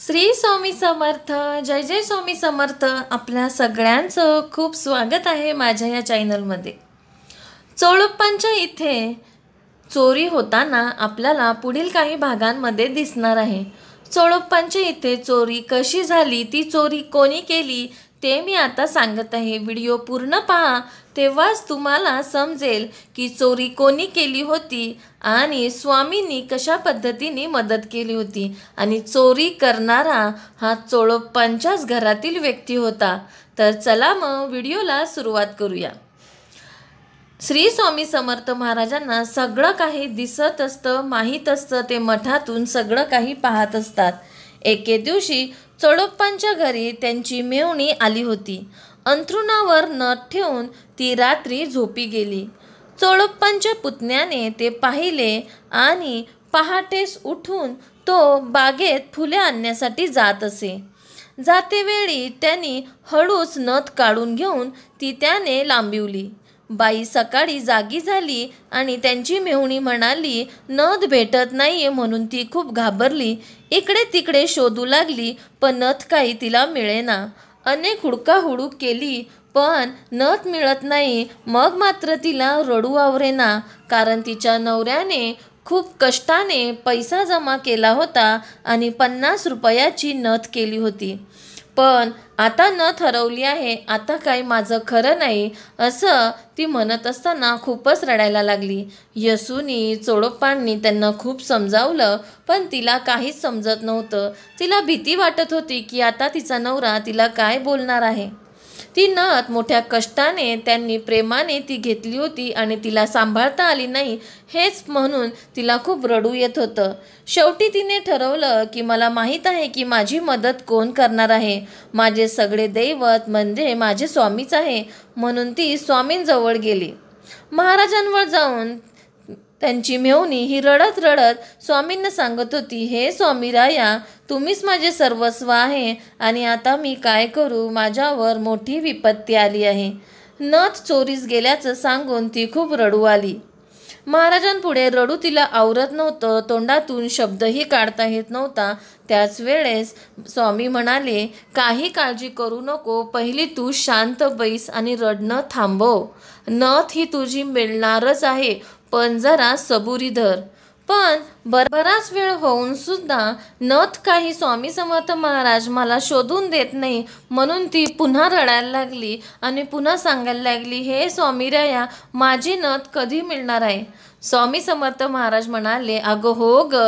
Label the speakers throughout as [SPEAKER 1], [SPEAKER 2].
[SPEAKER 1] श्री स्वामी समर्थ जय जय स्वामी समर्थ आपल्या सगळ्यांचं खूप स्वागत आहे माझ्या या चॅनलमध्ये चोळप्पांच्या इथे चोरी होताना आपल्याला पुढील काही भागांमध्ये दिसणार आहे चोळप्पांच्या इथे चोरी कशी झाली ती चोरी कोणी केली ते मी आता सांगत आहे व्हिडिओ पूर्ण पहा तेव्हाच तुम्हाला समजेल की चोरी कोणी केली होती आणि स्वामींनी कशा पद्धतीने मदत केली होती आणि चोरी करणारा हा चोळप्पांच्याच घरातील व्यक्ती होता तर चला मग व्हिडिओला सुरुवात करूया श्री स्वामी समर्थ महाराजांना सगळं काही दिसत असतं माहीत असतं ते मठातून सगळं काही पाहत असतात एके दिवशी चडोप्पांच्या घरी त्यांची मेवणी आली होती अंथरुणावर नथ ठेवून ती रात्री झोपी गेली चोळप्पांच्या पुतण्याने ते पाहिले आणि पहाटेस उठून तो बागेत फुले आणण्यासाठी जात असे जातेवेळी त्यांनी हळूच नथ काढून घेऊन ती त्याने लांबिवली बाई सकाळी जागी झाली आणि त्यांची मेहुणी म्हणाली नथ भेटत नाहीये म्हणून ती खूप घाबरली इकडे तिकडे शोधू लागली पण नथ काही तिला मिळेना अनेक हुडकाहुडूक केली पण नथ मिळत नाही मग मात्र तिला रडू आवरेना कारण तिच्या नवऱ्याने खूप कष्टाने पैसा जमा केला होता आणि पन्नास रुपयाची नथ केली होती पण आता न ठरवली आहे आता काही माझं खरं नाही असं ती म्हणत असताना खूपच रडायला लागली यसुनी चोडोप्पांनी त्यांना खूप समजावलं पण तिला काहीच समजत नव्हतं तिला भीती वाटत होती की आता तिचा नवरा तिला काय बोलणार आहे ती नथ मोठ्या कष्टाने त्यांनी प्रेमाने ती घेतली होती आणि तिला सांभाळता आली नाही हेच म्हणून तिला खूप रडू येत होतं शेवटी तिने ठरवलं की मला माहीत आहे की माझी मदत कोण करणार आहे माझे सगळे दैवत म्हणजे माझे स्वामीच आहे म्हणून ती स्वामींजवळ गेली महाराजांवर जाऊन त्यांची मेवणी ही रडत रडत स्वामींना सांगत होती हे स्वामी राया तुम्हीच माझे सर्वस्व आहे आणि आता मी काय करू माझ्यावर मोठी विपत्ती आली आहे नथ चोरीस गेल्याचं सांगून ती खूप रडू आली महाराजांपुढे रडू तिला आवरत नव्हतं तोंडातून शब्दही काढता येत नव्हता त्याच वेळेस स्वामी म्हणाले काही काळजी करू नको पहिली तू शांत बैस आणि रडणं थांबव नथ ही तुझी मिळणारच आहे पण जरा सबुरी धर पण बराच वेळ होऊन सुद्धा नथ काही स्वामी समर्थ महाराज मला शोधून देत नाही म्हणून ती पुन्हा रडायला लागली आणि पुन्हा सांगायला लागली हे स्वामी राया माझी नथ कधी मिळणार आहे स्वामी समर्थ महाराज म्हणाले अगं हो ग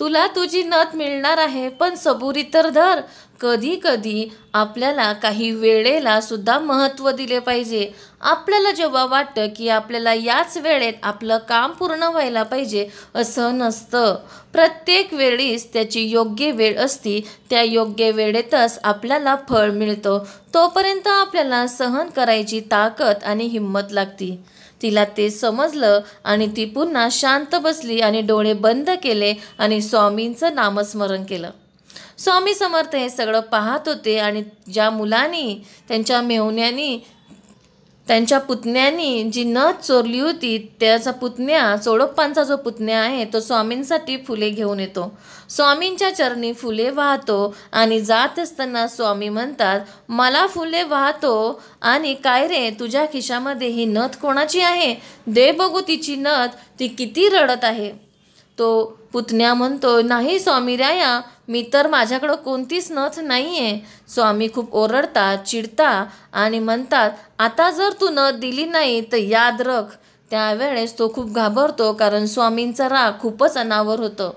[SPEAKER 1] तुला तुझी नथ मिळणार आहे पण सबुरी तर धर कधी कधी आपल्याला काही वेळेला सुद्धा महत्त्व दिले पाहिजे आपल्याला जेव्हा वाटतं की आपल्याला याच वेळेत आपलं काम पूर्ण व्हायला पाहिजे असं नसतं असतं प्रत्येक वेळीच त्याची योग्य वेळ असती त्या योग्य वेळेतच आपल्याला फळ मिळतं तोपर्यंत आपल्याला सहन करायची ताकद आणि हिंमत लागती तिला ते समजलं आणि ती पुन्हा शांत बसली आणि डोळे बंद केले आणि स्वामींचं नामस्मरण केलं स्वामी समर्थ हे सगळं पाहत होते आणि ज्या मुलांनी त्यांच्या मेहुण्यानी त्यांच्या पुतण्यानी जी नथ चोरली होती त्याचा पुतण्या चोडप्पांचा जो पुतण्या आहे तो स्वामींसाठी फुले घेऊन येतो स्वामींच्या चरणी फुले वाहतो आणि जात असताना स्वामी म्हणतात मला फुले वाहतो आणि काय रे तुझ्या खिशामध्ये ही नथ कोणाची आहे दे बघू तिची नथ ती किती रडत आहे तो पुतण्या म्हणतो नाही स्वामी राया मी तर माझ्याकडं कोणतीच नथ नाही आहे स्वामी खूप ओरडतात चिडता आणि म्हणतात आता जर तू नथ दिली नाही तर याद रख त्यावेळेस तो खूप घाबरतो कारण स्वामींचा राग खूपच अनावर होतं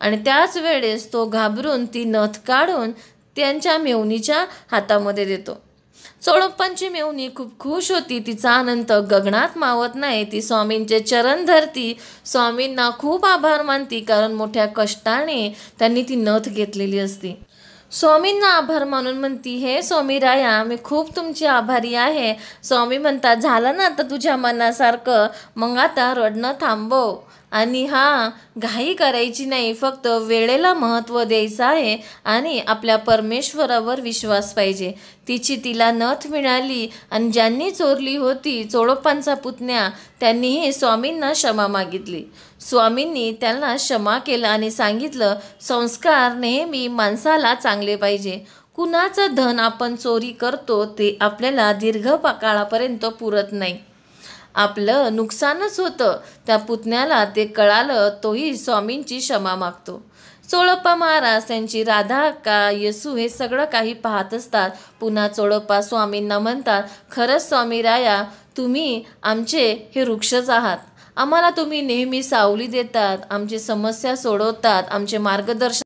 [SPEAKER 1] आणि त्याच वेळेस तो घाबरून ती नथ काढून त्यांच्या मेवणीच्या हातामध्ये देतो चोडप्पांची मेवणी खूप खुश होती तिचा आनंद गगनात मावत नाही ती स्वामींचे चरण धरती स्वामींना खूप आभार मानती कारण मोठ्या कष्टाने त्यांनी ती नथ घेतलेली असती स्वामींना आभार मानून म्हणती हे स्वामी राया मी खूप तुमची आभारी आहे स्वामी म्हणतात झालं ना आता तुझ्या मनासारखं मग आता रडणं थांबव आणि हा घाई करायची नाही फक्त वेळेला महत्त्व द्यायचं आहे आणि आपल्या परमेश्वरावर विश्वास पाहिजे तिची तिला नथ मिळाली आणि ज्यांनी चोरली होती चोळप्पांचा पुतण्या त्यांनीही स्वामींना क्षमा मागितली स्वामींनी त्यांना क्षमा केलं आणि सांगितलं संस्कार नेहमी माणसाला चांगले पाहिजे कुणाचं धन आपण चोरी करतो ते आपल्याला दीर्घ काळापर्यंत पुरत नाही आपलं नुकसानच होतं त्या पुतण्याला ते कळालं तोही स्वामींची क्षमा मागतो चोळप्पा महाराज त्यांची राधा का येसू हे सगळं काही पाहत असतात पुन्हा चोळप्पा स्वामींना म्हणतात खरंच स्वामी राया तुम्ही आमचे हे वृक्षच आहात आम्हाला तुम्ही नेहमी सावली देतात आमची समस्या सोडवतात आमचे मार्गदर्शन